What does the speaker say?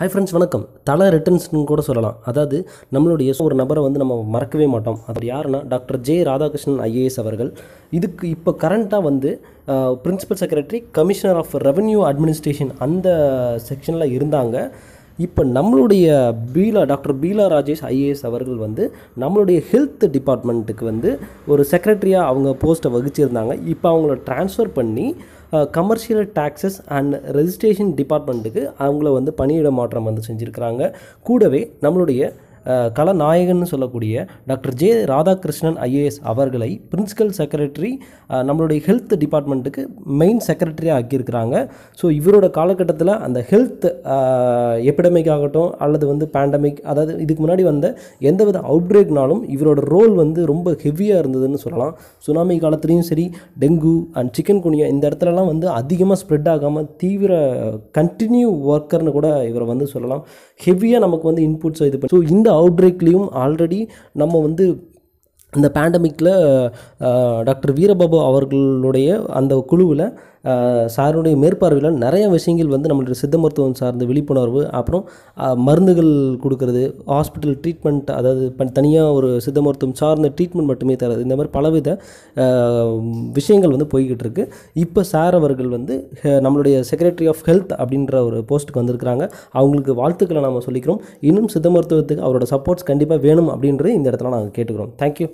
hi friends வணக்கம் தலை ரிட்டர்ன்ஸ்னு கூட சொல்லலாம் அதாவது நம்மளுடைய ஒரு நபரை வந்து நம்ம மறக்கவே மாட்டோம் அது யாருன்னா டாக்டர் ஜே ராதாகிருஷ்ணன் ஐஏஎஸ் அவர்கள் இதுக்கு இப்போ கரண்ட்டாக வந்து principal secretary commissioner of revenue administration அந்த செக்ஷனில் இருந்தாங்க இப்போ நம்மளுடைய பீலா டாக்டர் பீலா ராஜேஷ் ஐஏஎஸ் அவர்கள் வந்து நம்மளுடைய ஹெல்த் டிபார்ட்மெண்ட்டுக்கு வந்து ஒரு செக்ரட்டரியாக அவங்க போஸ்ட்டை வகிச்சிருந்தாங்க இப்போ அவங்கள ட்ரான்ஸ்ஃபர் பண்ணி கமர்ஷியல் டேக்ஸஸ் அண்ட் ரெஜிஸ்ட்ரேஷன் டிபார்ட்மெண்ட்டுக்கு அவங்கள வந்து பணியிட மாற்றம் வந்து செஞ்சுருக்கிறாங்க கூடவே நம்மளுடைய கலநாயகன்னு சொல்லக்கூடிய டாக்டர் ஜே ராதாகிருஷ்ணன் ஐஏஎஸ் அவர்களை பிரின்சிபல் செக்ரட்டரி நம்மளுடைய ஹெல்த் டிபார்ட்மெண்ட்டுக்கு மெயின் செக்ரட்டரியாக ஆக்கியிருக்கிறாங்க ஸோ இவரோட காலகட்டத்தில் அந்த ஹெல்த் எப்படமிக் ஆகட்டும் அல்லது வந்து பேண்டமிக் அதாவது இதுக்கு முன்னாடி வந்த எந்தவித பிரேக்னாலும் இவரோட ரோல் வந்து ரொம்ப ஹெவியாக இருந்ததுன்னு சொல்லலாம் சுனாமி காலத்துலேயும் சரி டெங்கு அண்ட் சிக்கன் குனியா இந்த இடத்துலலாம் வந்து அதிகமாக ஸ்ப்ரெட் ஆகாமல் தீவிர கண்டினியூ ஒர்க்கர்னு கூட இவரை வந்து சொல்லலாம் ஹெவியாக நமக்கு வந்து இன்புட்ஸ் இது பண்ணி ஸோ இந்த அவுட்ரேக்லேயும் ஆல்ரெடி நம்ம வந்து இந்த பேண்டமிக்கில் டாக்டர் வீரபாபு அவர்களுடைய அந்த குழுவில் சாருடைய மேற்பார்வையில் நிறைய விஷயங்கள் வந்து நம்மளுடைய சித்த மருத்துவம் சார்ந்த விழிப்புணர்வு அப்புறம் மருந்துகள் கொடுக்கறது ஹாஸ்பிட்டல் ட்ரீட்மெண்ட் அதாவது தனியாக ஒரு சித்த மருத்துவம் சார்ந்த ட்ரீட்மெண்ட் மட்டுமே தராது இந்த மாதிரி பலவித விஷயங்கள் வந்து போய்கிட்டு இருக்கு இப்போ சார் அவர்கள் வந்து நம்மளுடைய செக்ரட்டரி ஆஃப் ஹெல்த் அப்படின்ற ஒரு போஸ்ட்டுக்கு வந்திருக்கிறாங்க அவங்களுக்கு வாழ்த்துக்களை நம்ம சொல்லிக்கிறோம் இன்னும் சித்த மருத்துவத்துக்கு அவரோட சப்போர்ட்ஸ் கண்டிப்பாக வேணும் அப்படின்றது இந்த இடத்துல நாங்கள் கேட்டுக்கிறோம் தேங்க்யூ